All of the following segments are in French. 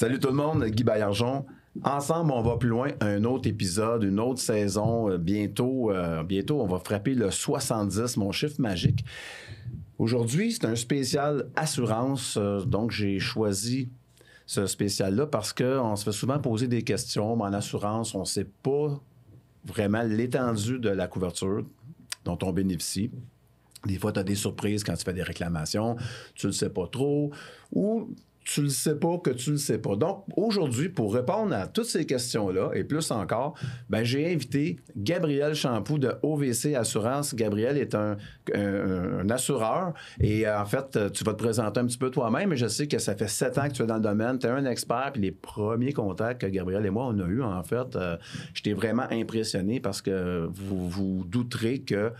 Salut tout le monde, Guy Baillargeon. Ensemble, on va plus loin. Un autre épisode, une autre saison. Euh, bientôt, euh, bientôt, on va frapper le 70, mon chiffre magique. Aujourd'hui, c'est un spécial assurance. Euh, donc, j'ai choisi ce spécial-là parce qu'on se fait souvent poser des questions. en assurance, on ne sait pas vraiment l'étendue de la couverture dont on bénéficie. Des fois, tu as des surprises quand tu fais des réclamations, tu ne le sais pas trop, ou tu le sais pas que tu le sais pas. Donc, aujourd'hui, pour répondre à toutes ces questions-là, et plus encore, ben, j'ai invité Gabriel Champoux de OVC Assurance. Gabriel est un, assureur et euh, en fait, euh, tu vas te présenter un petit peu toi-même, je sais que ça fait sept ans que tu es dans le domaine, tu es un expert, puis les premiers contacts que Gabriel et moi, on a eu, en fait, euh, j'étais vraiment impressionné parce que vous vous douterez que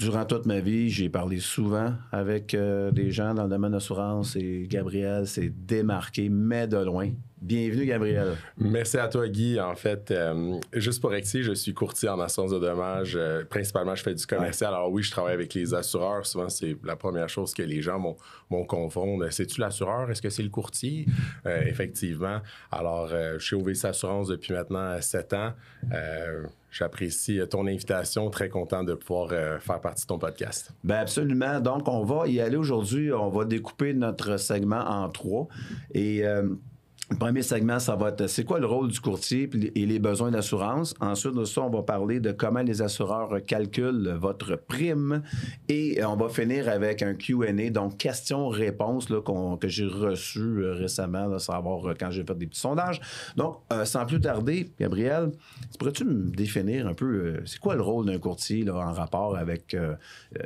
durant toute ma vie, j'ai parlé souvent avec euh, des gens dans le domaine d'assurance et Gabriel s'est démarqué, mais de loin. Bienvenue, Gabriel. Merci à toi, Guy. En fait, euh, juste pour rectifier, je suis courtier en assurance de dommages. Euh, principalement, je fais du commercial. Alors oui, je travaille avec les assureurs. Souvent, c'est la première chose que les gens m'ont confondre. C'est-tu l'assureur? Est-ce que c'est le courtier? effectivement. Alors, je suis au Assurance depuis maintenant sept ans. J'apprécie euh, ton invitation. Très content de pouvoir euh, faire partie de ton podcast. Bien absolument. Donc, on va y aller aujourd'hui. On va découper notre segment en trois. Et. Euh, le premier segment, ça va être c'est quoi le rôle du courtier et les besoins d'assurance. Ensuite de ça, on va parler de comment les assureurs calculent votre prime et euh, on va finir avec un QA, donc questions-réponses que j'ai reçu euh, récemment, là, savoir euh, quand j'ai fait des petits sondages. Donc, sans plus tarder, Gabriel, pourrais-tu me définir un peu c'est quoi le rôle d'un courtier en rapport avec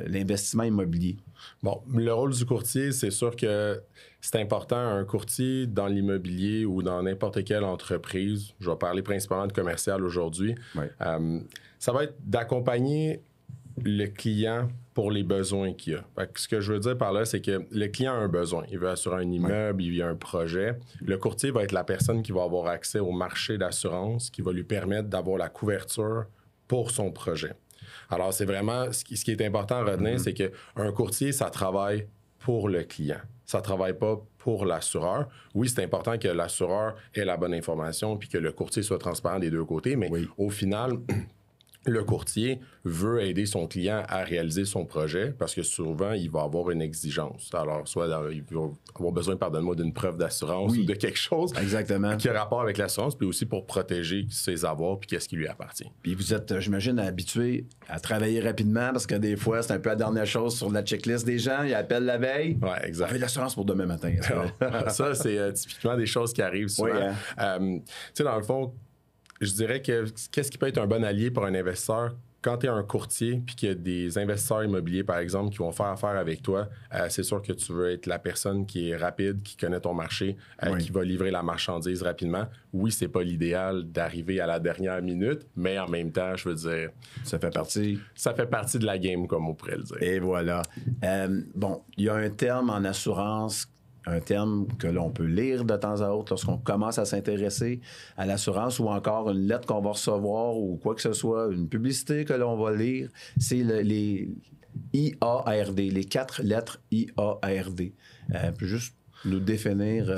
l'investissement immobilier? Bon, le rôle du courtier, c'est sûr que c'est important un courtier dans l'immobilier ou dans n'importe quelle entreprise, je vais parler principalement de commercial aujourd'hui, euh, ça va être d'accompagner le client pour les besoins qu'il a. ce que je veux dire par là, c'est que le client a un besoin. Il veut assurer un immeuble, il il a un projet. Le courtier va être la personne qui va avoir accès au marché d'assurance, qui va lui permettre d'avoir la couverture pour son projet. Alors, c'est vraiment ce qui, est important à retenir, mm-hmm. c'est qu'un courtier, ça travaille pour le client ça ne travaille pas pour l'assureur. Oui, c'est important que l'assureur ait la bonne information puis que le courtier soit transparent des deux côtés, mais au final, le courtier veut aider son client à réaliser son projet parce que souvent, il va avoir une exigence. Alors, soit il va avoir besoin, pardonne-moi, d'une preuve d'assurance ou de quelque chose qui a rapport avec l'assurance, puis aussi pour protéger ses avoirs puis qu'est-ce qui lui appartient. Puis vous êtes, euh, j'imagine, habitué à travailler rapidement parce que des fois, c'est un peu la dernière chose sur la checklist des gens. Ils appellent la veille. Oui, exact. Avec l'assurance pour demain matin. Ah. ça, c'est euh, typiquement des choses qui arrivent souvent. Oui, hein? euh, tu sais, dans le fond, je dirais que qu'est-ce qui peut être un bon allié pour un investisseur quand tu es un courtier puis qu'il y a des investisseurs immobiliers, par exemple, qui vont faire affaire avec toi, euh, c'est sûr que tu veux être la personne qui est rapide, qui connaît ton marché, euh, qui va livrer la marchandise rapidement. Oui, c'est pas l'idéal d'arriver à la dernière minute, mais en même temps, je veux dire. Ça fait partie. Ça fait partie de la game, comme on pourrait le dire. Et voilà. Euh, bon, il y a un terme en assurance un terme que l'on peut lire de temps à autre lorsqu'on commence à s'intéresser à l'assurance ou encore une lettre qu'on va recevoir ou quoi que ce soit, une publicité que l'on va lire, c'est les IARD, les quatre lettres IARD. Euh, juste nous définir. Euh,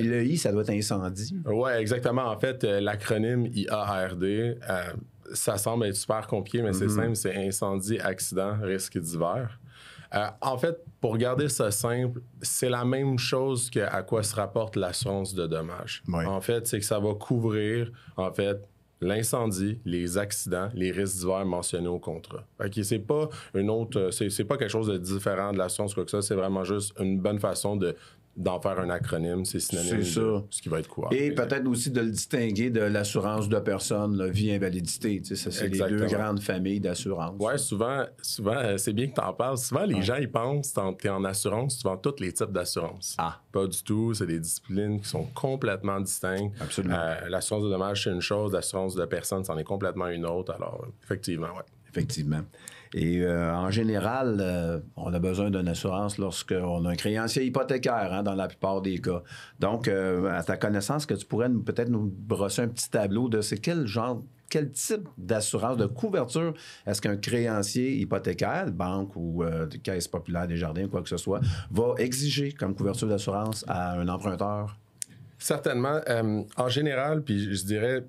le, I, ça doit être incendie. Oui, exactement. En fait, euh, l'acronyme IARD, euh, ça semble être super compliqué, mais c'est mm-hmm. simple, c'est incendie, accident, risque divers. Euh, en fait, pour garder ça simple, c'est la même chose que à quoi se rapporte l'assurance de dommages. En fait, c'est que ça va couvrir, en fait, l'incendie, les accidents, les risques divers mentionnés au contrat. OK, c'est pas une autre, c'est, pas quelque chose de différent de l'assurance quoi que ça, c'est vraiment juste une bonne façon de, d'en faire un acronyme, c'est synonyme ce qui va être quoi Et peut-être aussi de le distinguer de l'assurance de personnes, la vie invalidité. Ça, c'est les deux grandes familles d'assurance. Oui, souvent, c'est bien que tu en parles. Souvent, les gens, ils pensent que tu es en assurance, tu vends tous les types d'assurance. Ah. Pas du tout. C'est des disciplines qui sont complètement distinctes. Absolument. Euh, l'assurance de dommages, c'est une chose. L'assurance de personnes, c'en est complètement une autre. Alors, euh, effectivement, oui. Effectivement. Et euh, en général, euh, on a besoin d'une assurance lorsqu'on a un créancier hypothécaire, hein, dans la plupart des cas. Donc, euh, à ta connaissance, que tu pourrais peut-être nous brosser un petit tableau de c'est quel genre, quel type d'assurance, de couverture est-ce qu'un créancier hypothécaire, banque ou caisse populaire des jardins, quoi que ce soit, va exiger comme couverture d'assurance à un emprunteur? Certainement. en général, puis je dirais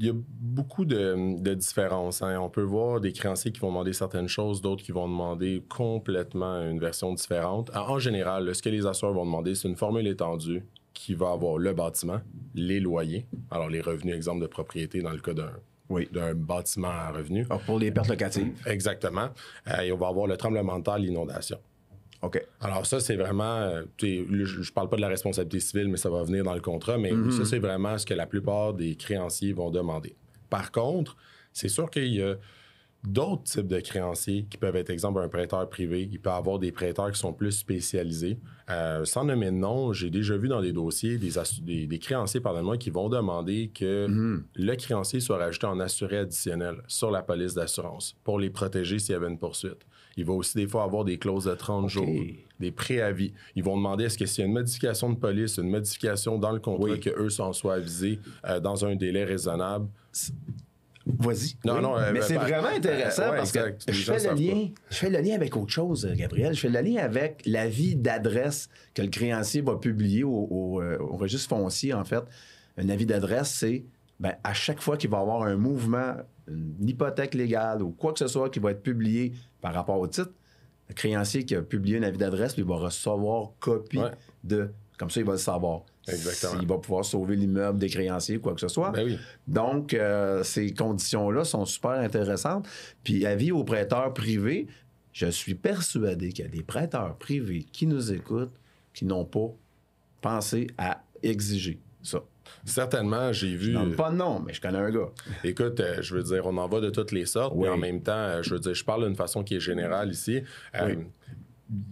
il y a beaucoup de, différences. Hein. On peut voir des créanciers qui vont demander certaines choses, d'autres qui vont demander complètement une version différente. En, général, ce que les assureurs vont demander, c'est une formule étendue qui va avoir le bâtiment, les loyers, alors les revenus, exemple de propriété dans le cas d'un bâtiment à revenus. Ah, pour les pertes locatives. Exactement. Euh, et on va avoir le tremblement de terre, l'inondation. OK. Alors, ça, c'est vraiment. Euh, je parle pas de la responsabilité civile, mais ça va venir dans le contrat. Mais mhm. ça, c'est vraiment ce que la plupart des créanciers vont demander. Par contre, c'est sûr qu'il y a d'autres types de créanciers qui peuvent être, exemple, un prêteur privé. Il peut avoir des prêteurs qui sont plus spécialisés. Euh, sans nommer de nom, j'ai déjà vu dans des dossiers des, créanciers, qui vont demander que mhm. le créancier soit rajouté en assuré additionnel sur la police d'assurance pour les protéger s'il y avait une poursuite. Il va aussi des fois avoir des clauses de 30 jours, des préavis. Ils vont demander est-ce que s'il y a une modification de police, une modification dans le contrat, que eux s'en soient avisés euh, dans un délai raisonnable. Vas-y. Non, non, euh, mais c'est ben, vraiment ben, intéressant parce que je fais, le lien, avec autre chose, Gabriel. Je fais le lien avec l'avis d'adresse que le créancier va publier euh, au, registre foncier, en fait. Un avis d'adresse, c'est ben, à chaque fois qu'il va y avoir un mouvement une hypothèque légale ou quoi que ce soit qui va être publié par rapport au titre, le créancier qui a publié un avis d'adresse, il va recevoir copie de. Comme ça, il va le savoir. Exactement. Il va pouvoir sauver l'immeuble des créanciers ou quoi que ce soit. Ben Donc, euh, ces conditions-là sont super intéressantes. Puis, avis aux prêteurs privés, je suis persuadé qu'il y a des prêteurs privés qui nous écoutent qui n'ont pas pensé à exiger ça. Certainement, j'ai vu. Non, pas de nom, mais je connais un gars. Écoute, euh, je veux dire, on en va de toutes les sortes, oui. mais en même temps, euh, je veux dire, je parle d'une façon qui est générale ici. Euh, oui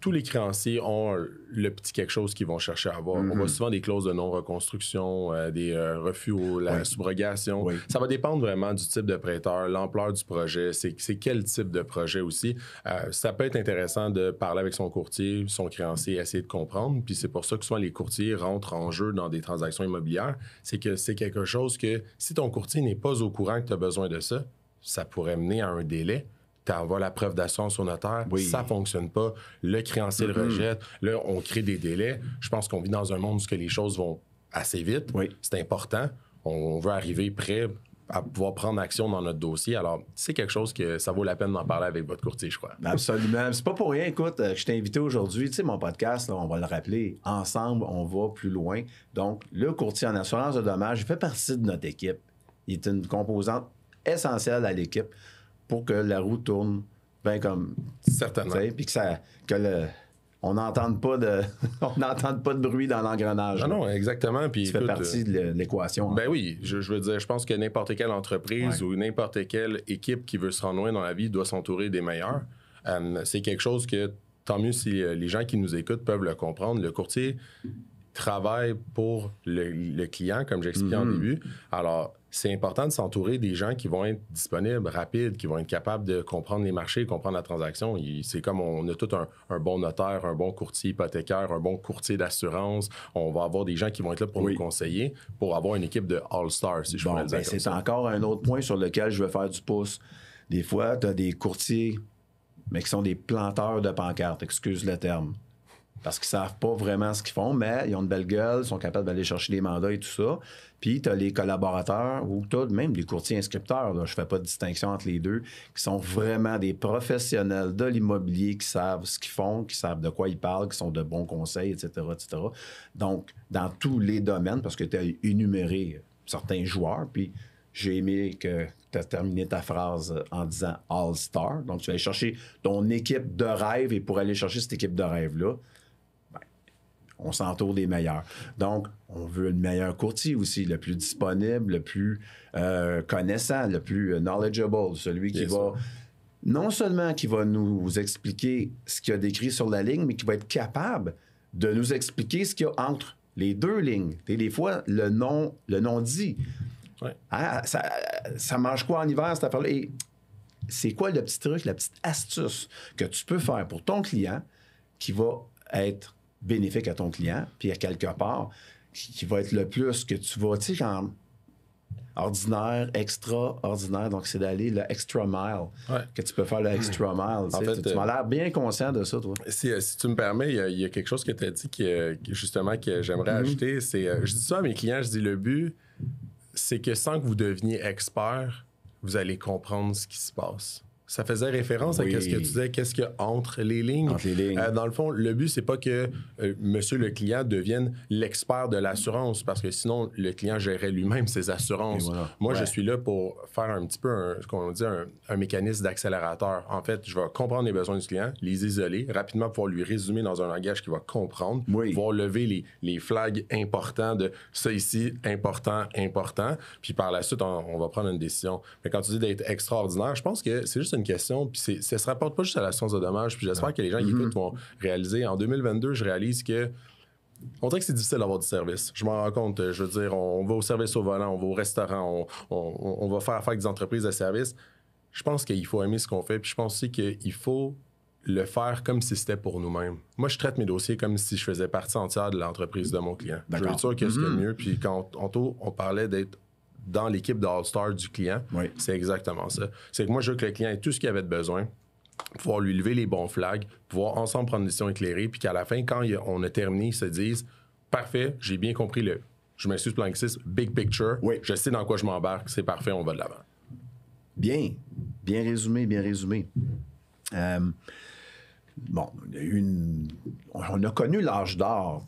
tous les créanciers ont le petit quelque chose qu'ils vont chercher à avoir. On mhm. voit souvent des clauses de non-reconstruction, euh, des euh, refus ou la subrogation. Ça va dépendre vraiment du type de prêteur, l'ampleur du projet, c'est quel type de projet aussi. Euh, ça peut être intéressant de parler avec son courtier, son créancier, essayer de comprendre. Puis c'est pour ça que souvent les courtiers rentrent en jeu dans des transactions immobilières. C'est que c'est quelque chose que si ton courtier n'est pas au courant que tu as besoin de ça, ça pourrait mener à un délai tu envoies la preuve d'assurance au notaire, ça ça fonctionne pas, le créancier le rejette, là, on crée des délais. Je pense qu'on vit dans un monde où les choses vont assez vite. C'est important. On veut arriver prêt à pouvoir prendre action dans notre dossier. Alors, c'est quelque chose que ça vaut la peine d'en parler avec votre courtier, je crois. Absolument. C'est pas pour rien. Écoute, euh, je t'ai invité aujourd'hui. Tu sais, mon podcast, on va le rappeler. Ensemble, on va plus loin. Donc, le courtier en assurance de dommages fait partie de notre équipe. Il est une composante essentielle à l'équipe pour que la roue tourne bien comme. Certainement. Puis que ça. Que le, on n'entende pas de on n'entende pas de bruit dans l'engrenage. Non, ah non, exactement. Puis ça fait partie de l'équation. Hein. Ben oui, je, je, veux dire, je pense que n'importe quelle entreprise ou n'importe quelle équipe qui veut se renouer dans la vie doit s'entourer des meilleurs. c'est quelque chose que tant mieux si euh, les gens qui nous écoutent peuvent le comprendre. Le courtier travaille pour le, client, comme j'expliquais en mm-hmm. début. Alors c'est important de s'entourer des gens qui vont être disponibles, rapides, qui vont être capables de comprendre les marchés, comprendre la transaction. C'est comme on a tout un, bon notaire, un bon courtier hypothécaire, un bon courtier d'assurance. On va avoir des gens qui vont être là pour nous conseiller, pour avoir une équipe de all-stars, si je le dire ben, C'est encore un autre point sur lequel je veux faire du pouce. Des fois, tu as des courtiers, mais qui sont des planteurs de pancartes, excuse le terme parce qu'ils ne savent pas vraiment ce qu'ils font, mais ils ont une belle gueule, sont capables d'aller chercher des mandats et tout ça. Puis tu as les collaborateurs ou tu as même les courtiers inscripteurs, je fais pas de distinction entre les deux, qui sont vraiment des professionnels de l'immobilier qui savent ce qu'ils font, qui savent de quoi ils parlent, qui sont de bons conseils, etc., etc. Donc, dans tous les domaines, parce que tu as énuméré certains joueurs, puis j'ai aimé que tu as terminé ta phrase en disant All-Star. Donc, tu vas aller chercher ton équipe de rêve et pour aller chercher cette équipe de rêve-là, on s'entoure des meilleurs. Donc, on veut le meilleur courtier aussi, le plus disponible, le plus euh, connaissant, le plus euh, knowledgeable, celui qui va non seulement qui va nous expliquer ce qu'il a décrit sur la ligne, mais qui va être capable de nous expliquer ce qu'il y a entre les deux lignes. Et des fois, le nom le non dit. Ah, ça, ça, mange quoi en hiver, cette affaire-là? Et c'est quoi le petit truc, la petite astuce que tu peux faire pour ton client qui va être bénéfique à ton client, puis à quelque part, qui, va être le plus que tu vas, tu sais, genre, ordinaire, extraordinaire. Donc, c'est d'aller le extra mile. Que tu peux faire le extra hmm. mile. Tu, tu, m'as euh, l'air bien conscient de ça, toi. Si, euh, tu me permets, il y, a, quelque chose que tu as dit que, euh, justement que j'aimerais mhm. ajouter. C'est, je dis ça à mes clients, je dis le but, c'est que sans que vous deveniez expert, vous allez comprendre ce qui se passe ça faisait référence à à ce que tu disais, qu'est-ce qu'il y a entre les lignes. Euh, dans le fond, le but, c'est pas que euh, monsieur le client devienne l'expert de l'assurance, parce que sinon, le client gérait lui-même ses assurances. Moi, je suis là pour faire un petit peu ce qu'on dit, un, mécanisme d'accélérateur. En fait, je vais comprendre les besoins du client, les isoler, rapidement pouvoir lui résumer dans un langage qu'il va comprendre, pouvoir lever les, les, flags importants de ça ici, important, important. Puis par la suite, on, on va prendre une décision. Mais quand tu dis d'être extraordinaire, je pense que c'est juste une question. Puis ça se rapporte pas juste à la science de dommages. Puis j'espère que les gens qui mm-hmm. écoutent vont réaliser. En 2022, je réalise que on dirait que c'est difficile d'avoir du service. Je m'en rends compte. Euh, je veux dire, on, va au service au volant, on va au restaurant, on, va faire affaire avec des entreprises de service. Je pense qu'il faut aimer ce qu'on fait, puis je pense aussi qu'il faut le faire comme si c'était pour nous-mêmes. Moi, je traite mes dossiers comme si je faisais partie entière de l'entreprise de mon client. Je suis sûr que ce mm-hmm. mieux. Puis quand on, on parlait d'être dans l'équipe de star du client. C'est exactement ça. C'est que moi, je veux que le client ait tout ce qu'il avait de besoin, pouvoir lui lever les bons flags, pouvoir ensemble prendre une décision éclairée, puis qu'à la fin, quand on a terminé, ils se disent Parfait, j'ai bien compris le. Je m'excuse, plan 6, big picture. Je sais dans quoi je m'embarque, c'est parfait, on va de l'avant. Bien, bien résumé, bien résumé. Euh, bon, une, on a connu l'âge d'or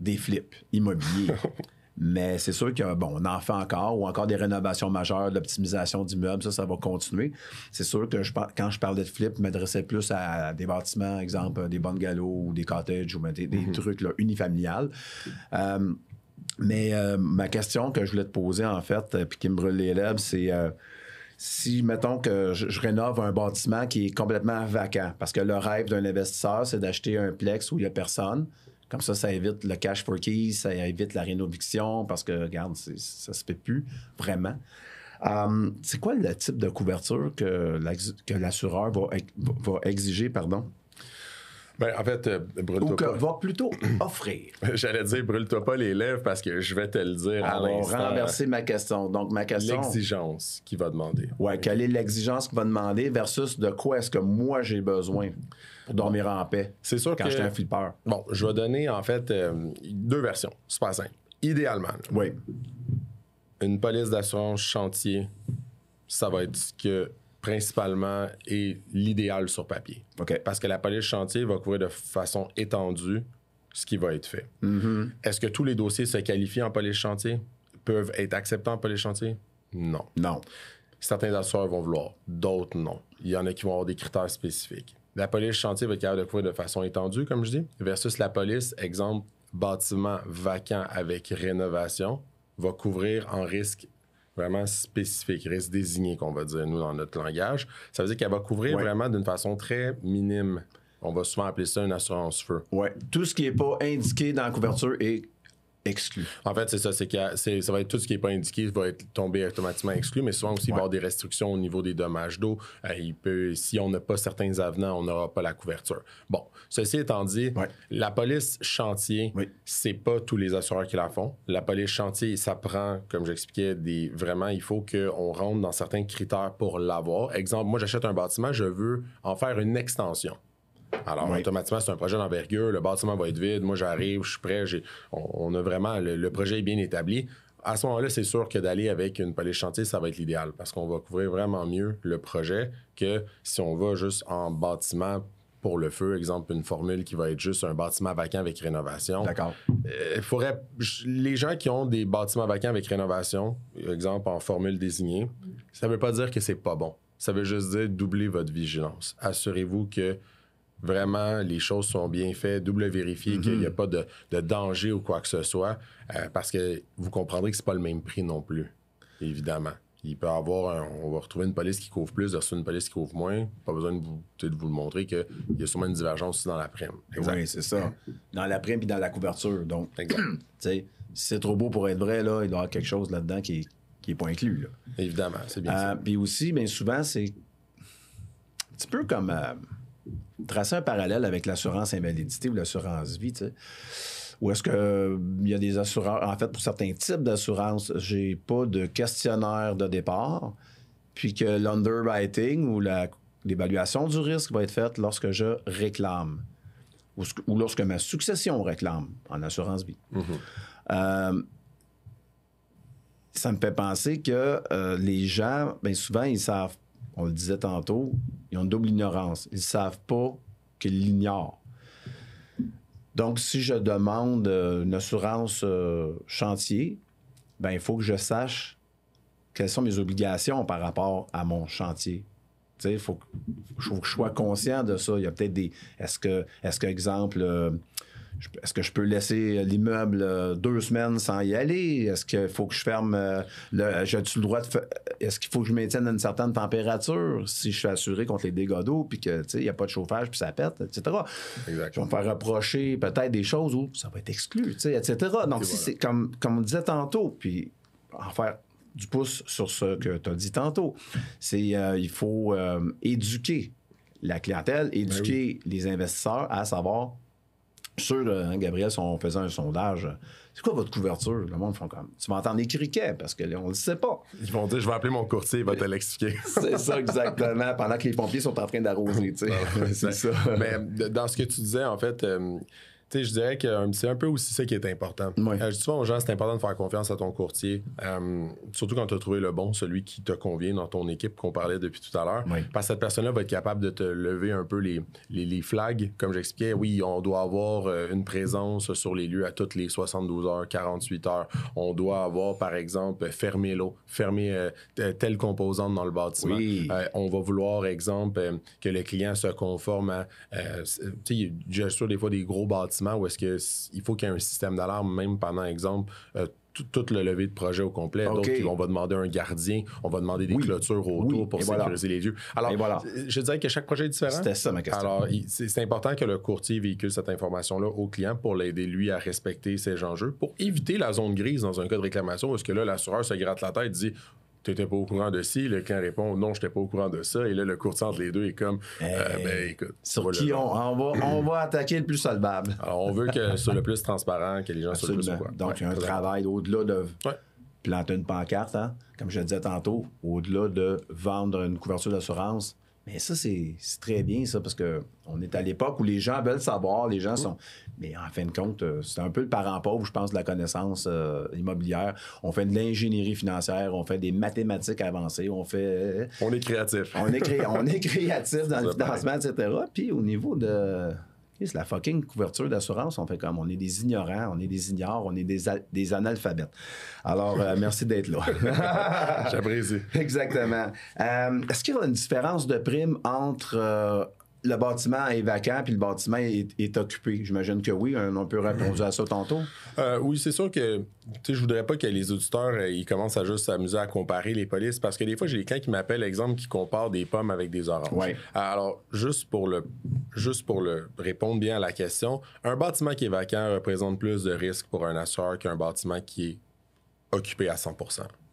des flips immobiliers. Mais c'est sûr qu'on en fait encore ou encore des rénovations majeures, de l'optimisation d'immeubles, ça, ça va continuer. C'est sûr que quand je parlais de flip, je m'adressais plus à des bâtiments, exemple des bungalows ou des cottages ou ben, des, mm-hmm. trucs là, unifamiliales. Euh, mais euh, ma question que je voulais te poser, en fait, euh, puis qui me brûle les lèvres, c'est si, mettons que je, rénove un bâtiment qui est complètement vacant, parce que le rêve d'un investisseur, c'est d'acheter un plex où il n'y a personne, comme ça, ça évite le cash for keys, ça évite la rénoviction parce que, regarde, ça se fait plus vraiment. Hum, c'est quoi le type de couverture que l'assureur va, va exiger, pardon? Ben, en fait, euh, brûle-toi Ou que, va plutôt offrir. J'allais dire brûle-toi pas les lèvres parce que je vais te le dire à l'instant. renverser ma question. Donc, ma question. L'exigence qui va demander. Ouais, quelle est l'exigence qu'il va demander versus de quoi est-ce que moi j'ai besoin pour dormir en paix C'est sûr quand que. j'étais un flipper. Bon, je vais donner en fait euh, deux versions. C'est pas simple. Idéalement, Oui. une police d'assurance chantier, ça va être ce que principalement est l'idéal sur papier. Parce que la police chantier va couvrir de façon étendue ce qui va être fait. Mm-hmm. Est-ce que tous les dossiers se qualifient en police chantier? Peuvent être acceptés en police chantier? Non. Non. Certains assureurs vont vouloir, d'autres non. Il y en a qui vont avoir des critères spécifiques. La police chantier va être capable de couvrir de façon étendue, comme je dis, versus la police, exemple, bâtiment vacant avec rénovation, va couvrir en risque vraiment spécifique, risque désigné qu'on va dire, nous, dans notre langage. Ça veut dire qu'elle va couvrir vraiment d'une façon très minime. On va souvent appeler ça une assurance feu. Oui. Tout ce qui n'est pas indiqué dans la couverture est exclu. En fait, c'est ça, c'est que ça va être tout ce qui n'est pas indiqué va être tombé automatiquement exclu, mais souvent aussi il y avoir des restrictions au niveau des dommages d'eau. Euh, il peut, si on n'a pas certains avenants, on n'aura pas la couverture. Bon, ceci étant dit, la police chantier, ce c'est pas tous les assureurs qui la font. La police chantier, ça prend, comme j'expliquais, des vraiment, il faut qu'on rentre dans certains critères pour l'avoir. Exemple, moi j'achète un bâtiment, je veux en faire une extension. Alors, automatiquement, c'est un projet d'envergure. Le bâtiment va être vide. Moi, j'arrive, je suis prêt. On, a vraiment. Le, projet est bien établi. À ce moment-là, c'est sûr que d'aller avec une palette chantier, ça va être l'idéal parce qu'on va couvrir vraiment mieux le projet que si on va juste en bâtiment pour le feu, exemple, une formule qui va être juste un bâtiment vacant avec rénovation. D'accord. il euh, faudrait, les gens qui ont des bâtiments vacants avec rénovation, exemple en formule désignée, ça ne veut pas dire que c'est pas bon. Ça veut juste dire doubler votre vigilance. Assurez-vous que vraiment les choses sont bien faites, double vérifier mhm. qu'il n'y a pas de, danger ou quoi que ce soit, euh, parce que vous comprendrez que ce n'est pas le même prix non plus, évidemment. Il peut avoir, on va retrouver une police qui couvre plus versus une police qui couvre moins. Pas besoin de vous, le montrer qu'il y a sûrement une divergence aussi dans la prime. Oui, c'est ça. Dans la prime et dans la couverture. Donc, si c'est trop beau pour être vrai, là, il doit y avoir quelque chose là-dedans qui n'est est pas inclus. Évidemment, c'est bien euh, ça. Puis aussi, bien souvent, c'est un petit peu comme. Euh, tracer un parallèle avec l'assurance invalidité ou l'assurance vie, tu sais. Ou est-ce qu'il euh, il y a des assureurs, en fait, pour certains types d'assurance, j'ai pas de questionnaire de départ, puis que l'underwriting ou l'évaluation du risque va être faite lorsque je réclame ou, lorsque ma succession réclame en assurance vie. Mm-hmm. Euh, ça me fait penser que euh, les gens, bien souvent, ils savent on le disait tantôt, ils ont une double ignorance. Ils ne savent pas qu'ils l'ignorent. Donc, si je demande euh, une assurance euh, chantier, ben, il faut que je sache quelles sont mes obligations par rapport à mon chantier. Il faut, que je sois conscient de ça. Il y a peut-être des. Est-ce que, est que exemple, euh, est-ce que je peux laisser euh, l'immeuble euh, deux semaines sans y aller? Est-ce qu'il faut que je ferme euh, le. J'ai-tu le droit de. Est-ce qu'il faut que je maintienne une certaine température si je suis assuré contre les dégâts d'eau puis que il n'y a pas de chauffage puis ça pète, etc. Exactement. Je vais faire reprocher peut-être des choses où ça va être exclu, etc. Donc, si c'est comme, comme on disait tantôt, puis en faire du pouce sur ce que tu as dit tantôt, c'est il faut éduquer la clientèle, ben éduquer les investisseurs à savoir sur, euh, hein, Gabriel, si on faisait un sondage, euh, c'est quoi votre couverture? Le monde font comme, tu m'entends des criquets parce que là, on le sait pas. Ils vont dire, je vais appeler mon courtier, il va te l'expliquer. c'est ça, exactement, pendant que les pompiers sont en train d'arroser, ah, c'est ça. Mais dans ce que tu disais, en fait, euh, sais, je dirais que euh, c'est un peu aussi ça qui est important. Justement, euh, je c'est important de faire confiance à ton courtier, euh, surtout quand tu as trouvé le bon, celui qui te convient dans ton équipe qu'on parlait depuis tout à l'heure. Parce que cette personne-là va être capable de te lever un peu les, les, les flags. Comme j'expliquais, oui, on doit avoir une présence sur les lieux à toutes les 72 heures, 48 heures. On doit avoir, par exemple, fermé l'eau, fermé telle composante dans le bâtiment. on va vouloir, exemple, que le client se conforme à... tu sais, j'assure des fois, des gros bâtiments ou est-ce qu'il faut qu'il y ait un système d'alarme, même pendant, exemple, euh, toute tout, le levée de projet au complet. Donc, on va demander un gardien, on va demander des clôtures autour pour sécuriser les lieux. Alors, je dirais que chaque projet est différent. C'était ça ma question. Alors, c'est important que le courtier véhicule cette information-là au client pour l'aider, lui, à respecter ses enjeux, pour éviter la zone grise dans un cas de réclamation, parce que là, l'assureur se gratte la tête et dit tu n'étais pas au courant de ci. Le client répond non, je n'étais pas au courant de ça. Et là, le courtier entre les deux est comme euh, ben, écoute. on, va, attaquer le plus solvable. Alors, on veut que soit le plus transparent, que les gens soient le plus Donc, il y a un travail au-delà de. Planter une pancarte, hein? comme je disais tantôt, au-delà de vendre une couverture d'assurance, mais ça, c'est très bien, ça, parce qu'on est à l'époque où les gens veulent savoir, les gens mm. sont. Mais en fin de compte, euh, c'est un peu le parent pauvre, je pense, de la connaissance euh, immobilière. On fait de l'ingénierie financière, on fait des mathématiques avancées, on fait. Euh, on est créatif. On est, on est créatif dans le financement, etc. Puis au niveau de c'est la fucking couverture d'assurance. On fait comme on est des ignorants, on est des ignores, on est des, des analphabètes. Alors, euh, merci d'être là. J'apprécie. Exactement. Euh, est-ce qu'il y a une différence de prime entre euh, le bâtiment est vacant puis le bâtiment est, occupé. J'imagine que oui, hein, on peut répondre à ça tantôt. Euh, oui, c'est sûr que je voudrais pas que les auditeurs euh, ils commencent à juste s'amuser à comparer les polices parce que des fois, j'ai des clients qui m'appellent, exemple, qui comparent des pommes avec des oranges. Euh, alors, juste pour, le, juste pour le répondre bien à la question, un bâtiment qui est vacant représente plus de risques pour un assureur qu'un bâtiment qui est occupé à 100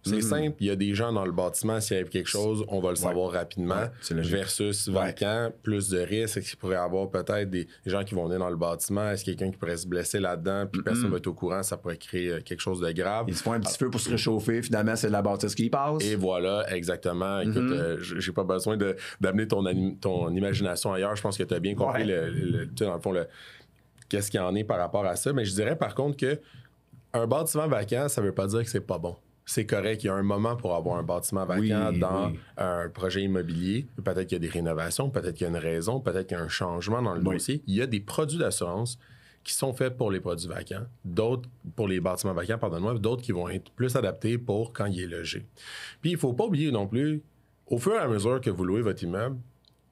c'est mhm. simple, il y a des gens dans le bâtiment, s'il y a quelque chose, on va le savoir rapidement. versus vacant, plus de risques. est qu'il pourrait y avoir peut-être des gens qui vont venir dans le bâtiment? Est-ce quelqu'un qui pourrait se blesser là-dedans? Puis personne va être au courant, ça pourrait créer euh, quelque chose de grave. Ils se font un petit ah. feu pour se réchauffer, finalement, c'est de la bâtisse qui passe. Et voilà, exactement. Mm-hmm. Écoute, euh, j'ai pas besoin d'amener ton, ton imagination ailleurs. Je pense que tu as bien compris, le, le, dans le fond, qu'est-ce qu'il en est par rapport à ça. Mais je dirais par contre que un bâtiment vacant, ça veut pas dire que c'est pas bon c'est correct. Il y a un moment pour avoir un bâtiment vacant dans un projet immobilier. Peut-être qu'il y a des rénovations, peut-être qu'il y a une raison, peut-être qu'il y a un changement dans le dossier. Il y a des produits d'assurance qui sont faits pour les produits vacants, d'autres pour les bâtiments vacants, pardonne-moi, d'autres qui vont être plus adaptés pour quand il est logé. Puis il ne faut pas oublier non plus, au fur et à mesure que vous louez votre immeuble,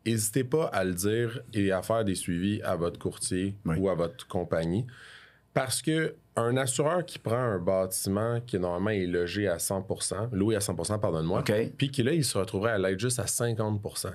n'hésitez pas à le dire et à faire des suivis à votre courtier ou à votre compagnie. Parce que un assureur qui prend un bâtiment qui normalement est logé à 100%, loué à 100%, pardonne-moi, puis qui là, il se retrouverait à l'aide juste à 50%.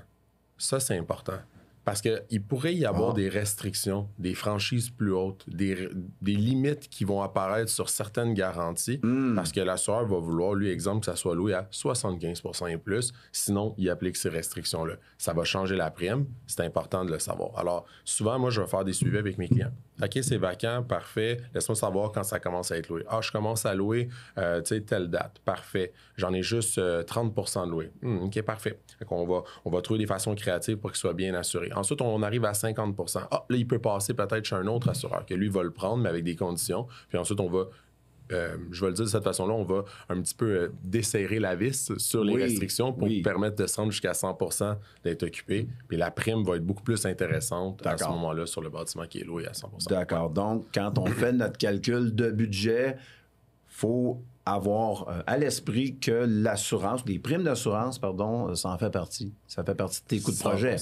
Ça, c'est important. Parce qu'il pourrait y avoir ah. des restrictions, des franchises plus hautes, des, limites qui vont apparaître sur certaines garanties, hmm. parce que l'assureur va vouloir, lui, exemple, que ça soit loué à 75 et plus, sinon il applique ces restrictions-là. Ça va changer la prime, c'est important de le savoir. Alors, souvent, moi, je vais faire des suivis avec mes clients. OK, c'est vacant, parfait. Laisse-moi savoir quand ça commence à être loué. Ah, je commence à louer, euh, tu sais, telle date, parfait. J'en ai juste 30 euh, de loué. Hmm, OK, parfait. on va, on va trouver des façons créatives pour qu'il soit bien assuré. Ensuite, on arrive à 50 Ah, là, il peut passer peut-être chez un autre assureur que lui va le prendre, mais avec des conditions. Puis ensuite, on va euh, je vais le dire de cette façon-là, on va un petit peu euh, desserrer la vis sur les restrictions pour permettre de descendre jusqu'à 100 d'être occupé. Puis la prime va être beaucoup plus intéressante à ce moment-là sur le bâtiment qui est loué à 100 D'accord. Donc, quand on fait notre calcul de budget, faut avoir euh, à l'esprit que l'assurance, les primes d'assurance, pardon, ça en fait partie. Ça fait partie de tes coûts de projet.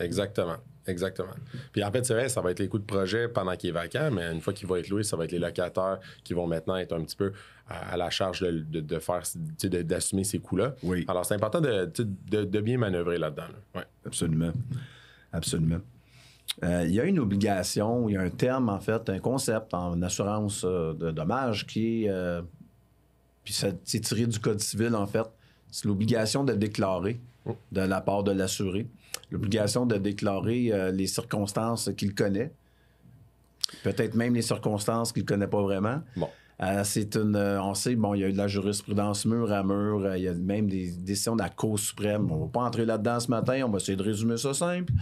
Exactement. Exactement. Puis en fait, c'est vrai, ça va être les coûts de projet pendant qu'il est vacant, mais une fois qu'il va être loué, ça va être les locataires qui vont maintenant être un petit peu à, la charge de, de, de d'assumer ces coûts-là. Oui. Alors, c'est important de, bien manœuvrer là-dedans. Absolument. Absolument. Euh, il y a une obligation, il y a un terme, en fait, un concept en assurance euh, de dommages qui euh, puis c'est tiré du Code civil, en fait. C'est l'obligation de déclarer de la part de l'assuré. L'obligation de déclarer euh, les circonstances qu'il connaît, peut-être même les circonstances qu'il ne connaît pas vraiment. Bon. Euh, c'est une. Euh, on sait, bon, il y a eu de la jurisprudence mur à mur. Euh, il y a même des décisions de la Cour suprême. On ne va pas entrer là-dedans ce matin. On va essayer de résumer ça simple.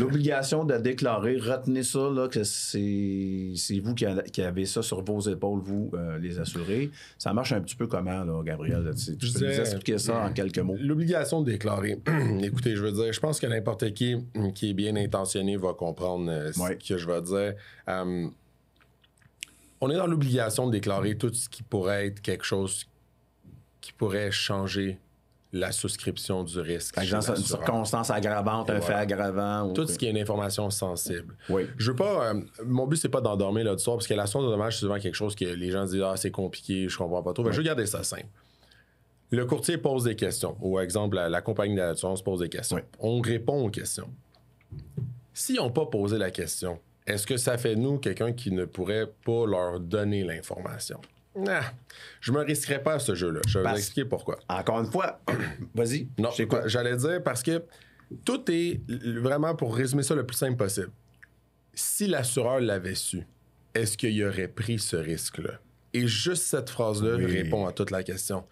L'obligation de déclarer, retenez ça, là, que c'est, vous qui, avez ça sur vos épaules, vous, les assurés. Ça marche un petit peu comment, là, Gabriel? tu, peux nous expliquer ça en quelques mots. L'obligation de déclarer. Écoutez, je veux dire, je pense que n'importe qui qui est bien intentionné va comprendre ce que je veux dire on est dans l'obligation de déclarer tout ce qui pourrait être quelque chose qui pourrait changer la souscription du risque. Exemple, une circonstance aggravante, un fait aggravant. Tout ce qui est une information sensible. Oui. Je veux pas. Euh, mon but, c'est pas d'endormir l'auditoire, parce que la sonde de dommage, c'est souvent quelque chose que les gens disent Ah, c'est compliqué, je comprends pas trop. Mais Je veux garder ça simple. Le courtier pose des questions. Ou, exemple, la, compagnie d'assurance pose des questions. On répond aux questions. S'ils n'ont pas posé la question, est-ce que ça fait nous quelqu'un qui ne pourrait pas leur donner l'information? Je je me risquerais pas à ce jeu-là. Je vais vous expliquer pourquoi. Encore une fois, vas-y. Non, j'allais dire parce que tout est vraiment pour résumer ça le plus simple possible. Si l'assureur l'avait su, est-ce qu'il aurait pris ce risque-là? Et juste cette phrase-là répond à toute la question.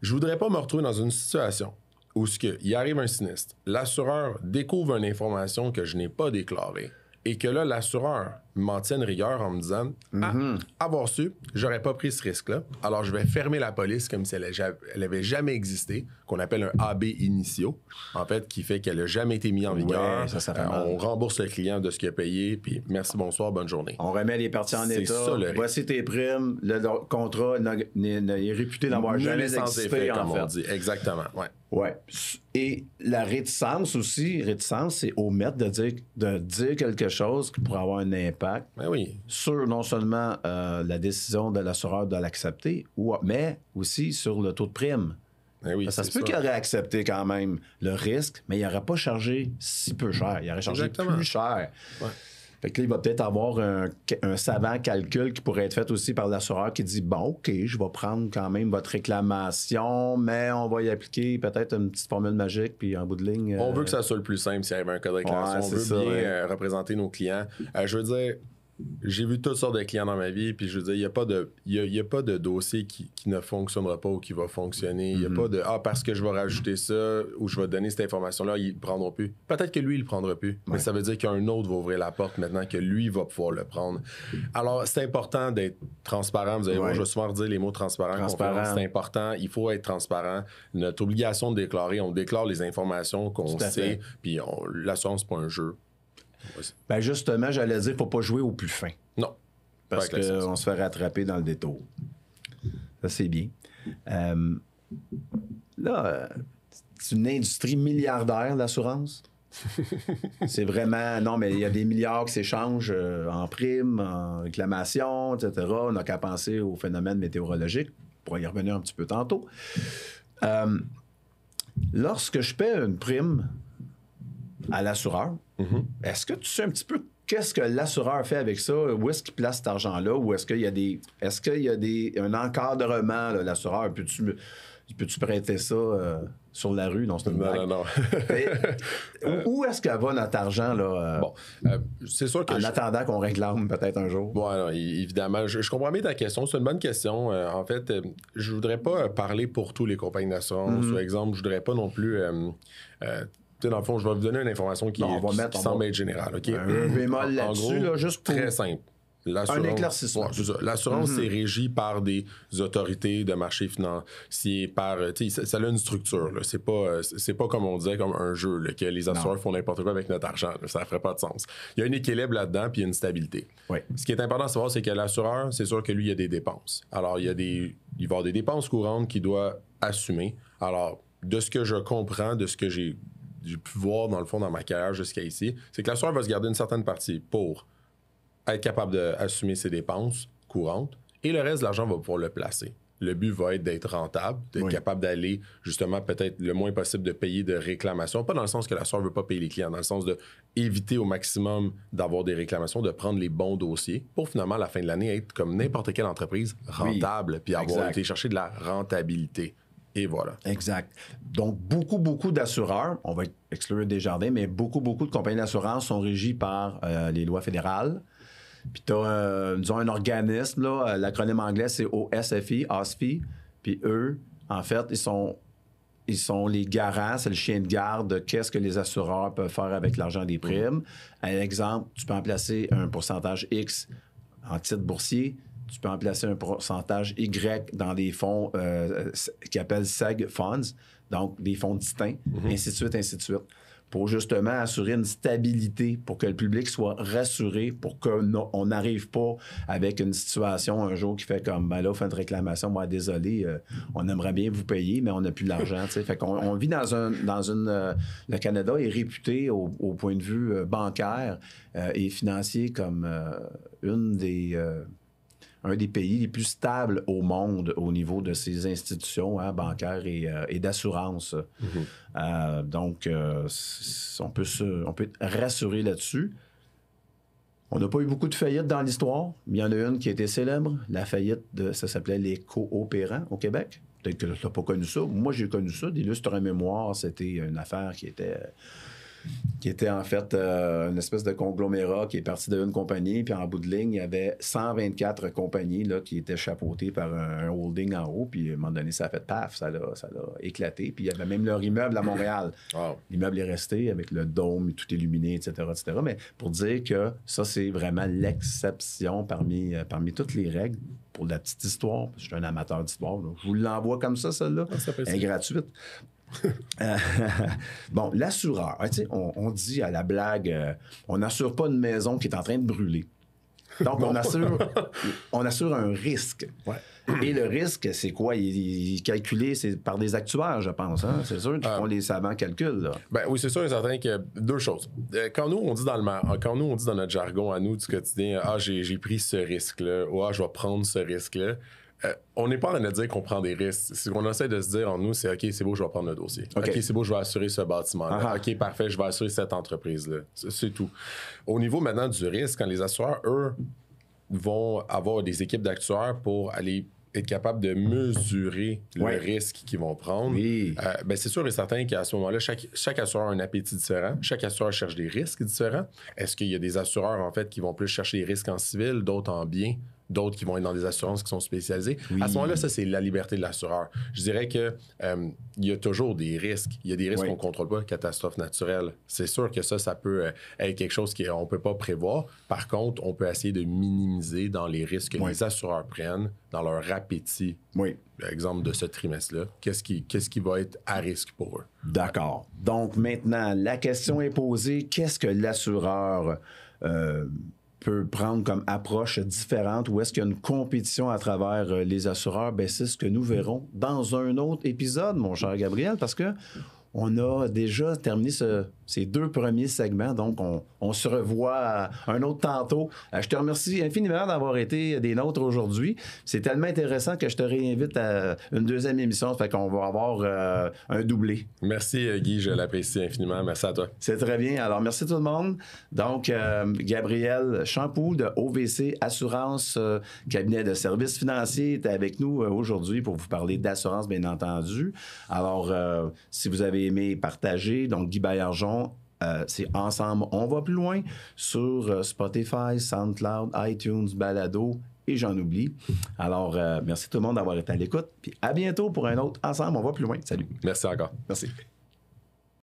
Je voudrais pas me retrouver dans une situation où ce que, il arrive un sinistre, l'assureur découvre une information que je n'ai pas déclarée et que là, l'assureur m'en tienne rigueur en me disant ah, mhm. avoir su, j'aurais pas pris ce risque-là. Alors, je vais fermer la police comme si elle n'avait jamais existé, qu'on appelle un AB initiaux, en fait, qui fait qu'elle n'a jamais été mise en vigueur. Euh, on rembourse le client de ce qu'il a payé, puis merci, bonsoir, bonne journée. On remet les parties en état. voici tes primes. Le contrat est réputé n'avoir jamais existé, fait. dit. Exactement, ouais. Ouais. Et la réticence aussi, réticence, c'est omettre de dire, de dire quelque chose qui pourrait avoir un impact ben oui. sur non seulement euh, la décision de l'assureur de l'accepter, mais aussi sur le taux de prime. Ben oui, ça se peut qu'il aurait accepté quand même le risque, mais il n'aurait pas chargé si peu cher. Il aurait chargé plus cher. Ouais. Fait que là, il va peut-être avoir un, savant calcul qui pourrait être fait aussi par l'assureur qui dit bon, OK, je vais prendre quand même votre réclamation, mais on va y appliquer peut-être une petite formule magique, puis en bout de ligne. On veut euh, que ça soit le plus simple s'il y avait un code de réclamation. on veut bien euh, représenter nos clients. Euh, je veux dire, j'ai vu toutes sortes de clients dans ma vie, puis je veux dire, il n'y a, pas de, y a pas de dossier qui, qui, ne fonctionnera pas ou qui va fonctionner. Il n'y a mhm. pas de Ah, parce que je vais rajouter ça ou je vais donner cette information-là, ils ne prendront plus. Peut-être que lui, il ne le prendra plus, mais ça veut dire qu'un autre va ouvrir la porte maintenant que lui va pouvoir le prendre. Alors, c'est important d'être transparent. Vous allez ouais. je vais souvent redire les mots transparent. C'est important. Il faut être transparent. Notre obligation de déclarer, on déclare les informations qu'on sait, puis l'assurance, n'est pas un jeu. Ben justement, j'allais dire, faut pas jouer au plus fin. Non. Parce qu'on se fait rattraper dans le détour. Ça, c'est bien. Euh, là, euh, c'est une industrie milliardaire, l'assurance. c'est vraiment. Non, mais il y a des milliards qui s'échangent euh, en primes, en réclamations, etc. On n'a qu'à penser au phénomène météorologique. On y revenir un petit peu tantôt. lorsque je paie une prime à l'assureur, Mhm. Est-ce que tu sais un petit peu qu'est-ce que l'assureur fait avec ça? Où est-ce qu'il place cet argent-là? Ou est-ce qu'il y a des. Est-ce qu'il y a des. un encadrement, l'assureur? Peux-tu peux-tu prêter ça euh, sur la rue? Non, Non, non, euh, où, est-ce qu'elle va notre argent, là? Euh? bon, c'est sûr que... En attendant qu'on réclame peut-être un jour. Bon, évidemment. Je, comprends bien ta question. C'est une bonne question. en fait, je voudrais pas parler pour tous les compagnies d'assurance. Mhm. Par exemple, je voudrais pas non plus dans le fond, je vais vous donner une information qui, est va mettre, semble générale. Ben, un bémol là-dessus, là, juste pour... Très simple. Un éclaircissement. L'assurance, mhm. c'est régi par des autorités de marché financier, par. Euh, ça, ça a une structure. C'est pas, euh, pas comme on disait, comme un jeu, que les assureurs font n'importe quoi avec notre argent. Ça ferait pas de sens. Il y a un équilibre là-dedans, puis une stabilité. Ce qui est important à savoir, c'est que l'assureur, c'est sûr que lui, il y a des dépenses. Alors, il, y a des, il va avoir des dépenses courantes qu'il doit assumer. Alors, de ce que je comprends, de ce que j'ai j'ai pu dans le fond dans ma carrière jusqu'à ici, c'est que la soeur va se garder une certaine partie pour être capable d'assumer ses dépenses courantes et le reste de l'argent va pouvoir le placer. Le but va être d'être rentable, d'être capable d'aller justement peut-être le moins possible de payer de réclamations. Pas dans le sens que la soeur ne veut pas payer les clients, dans le sens d'éviter au maximum d'avoir des réclamations, de prendre les bons dossiers pour finalement à la fin de l'année être comme n'importe quelle entreprise rentable, puis avoir été chercher de la rentabilité. Et voilà. Exact. Donc, beaucoup, beaucoup d'assureurs, on va exclure des jardins, mais beaucoup, beaucoup de compagnies d'assurance sont régies par euh, les lois fédérales. Puis tu as, euh, disons, un organisme, euh, l'acronyme anglais, c'est OSFI, OSFI. Puis eux, en fait, ils sont, ils sont les garants, c'est le chien de garde de qu'est-ce que les assureurs peuvent faire avec l'argent des primes. Un exemple, tu peux en placer un pourcentage X en titre boursier, tu peux en placer un pourcentage Y dans des fonds euh, qui appellent seg Funds, donc des fonds distincts, mhm. ainsi de suite, ainsi de suite, pour justement assurer une stabilité, pour que le public soit rassuré, pour qu'on n'arrive pas avec une situation un jour qui fait comme, ben là, fin de réclamation, moi, désolé, euh, mhm. on aimerait bien vous payer, mais on n'a plus de l'argent. » fait qu'on on vit dans, un, dans une... Euh, le Canada est réputé au point de vue bancaire et financier comme une des un des pays les plus stables au monde au niveau de ses institutions hein, bancaires et, euh, d'assurance. Mhm. Euh, donc, euh, on, peut se, on peut être rassuré là-dessus. On n'a pas eu beaucoup de faillites dans l'histoire. mais Il y en a une qui a été célèbre, la faillite de, ça s'appelait les coopérants au Québec. Peut-être que tu n'as pas connu ça. Moi, j'ai connu ça. D'illustre mémoire, c'était une affaire qui était qui était en fait euh, une espèce de conglomérat qui est parti d'une compagnie, puis en bout de ligne, il y avait 124 compagnies là, qui étaient chapeautées par un, holding en haut, puis à un moment donné, ça a fait paf, ça l'a, ça éclaté, puis il y avait même leur immeuble à Montréal. L'immeuble est resté avec le dôme, tout illuminé, etc., etc. Mais pour dire que ça, c'est vraiment l'exception parmi, euh, parmi toutes les règles pour la petite histoire, parce que je suis un amateur d'histoire, je vous l'envoie comme ça, celle-là, ah, elle est gratuite. bon, l'assureur, hein, on, dit à la blague, euh, on n'assure pas une maison qui est en train de brûler. Donc, on assure, on assure un risque. Et le risque, c'est quoi? Il, est calculé c'est par des actuaires, je pense. Hein? C'est sûr qu'ils euh. font les savants calculs. Ben oui, c'est sûr et certain que deux choses. Euh, quand nous, on dit dans le quand nous, on dit dans notre jargon à nous du quotidien, ah, j'ai pris ce risque-là, ou ah, je vais prendre ce risque-là, euh, on n'est pas en train de dire qu'on prend des risques. Ce qu'on essaie de se dire en nous, c'est OK, c'est beau, je vais prendre le dossier. OK, c'est beau, je vais assurer ce bâtiment ah ah. OK, parfait, je vais assurer cette entreprise-là. C'est tout. Au niveau maintenant du risque, quand les assureurs, eux, vont avoir des équipes d'actuaires pour aller être capable de mesurer les le risque qu'ils vont prendre, euh, ben, c'est sûr et certain qu'à ce moment-là, chaque, assureur a un appétit différent, chaque assureur cherche des risques différents. Est-ce qu'il y a des assureurs, en fait, qui vont plus chercher des risques en civil, d'autres en bien? d'autres qui vont être dans des assurances qui sont spécialisées. À ce moment-là, ça, c'est la liberté de l'assureur. Je dirais que euh, il y a toujours des risques. Il y a des risques qu'on ne contrôle pas, catastrophe naturelle. C'est sûr que ça, ça peut euh, être quelque chose qu'on ne peut pas prévoir. Par contre, on peut essayer de minimiser dans les risques que les assureurs prennent dans leur appétit. Oui. Exemple de ce trimestre-là. Qu'est-ce qui, qu'est-ce qui va être à risque pour eux? D'accord. Donc maintenant, la question est posée, qu'est-ce que l'assureur... Euh, peut prendre comme approche différente ou est-ce qu'il y a une compétition à travers euh, les assureurs? Ben, c'est ce que nous verrons dans un autre épisode, mon cher Gabriel, parce que on a déjà terminé ce ces deux premiers segments. Donc, on, se revoit un autre tantôt. Euh, je te remercie infiniment d'avoir été des nôtres aujourd'hui. C'est tellement intéressant que je te réinvite à une deuxième émission. Ça fait qu'on va avoir euh, un doublé. Merci, euh, Guy. Je l'apprécie infiniment. Merci à toi. C'est très bien. Alors, merci tout le monde. Donc, Gabriel Champou de OVC Assurance, cabinet de services financiers, est avec nous aujourd'hui pour vous parler d'assurance, bien entendu. Alors, si vous avez aimé, partager, Donc, Guy Bayarjon, euh, c'est ensemble, on va plus loin sur euh, Spotify, SoundCloud, iTunes, Balado et j'en oublie. Alors, euh, merci tout le monde d'avoir été à l'écoute. Puis à bientôt pour un autre Ensemble, on va plus loin. Salut. Merci encore. Merci.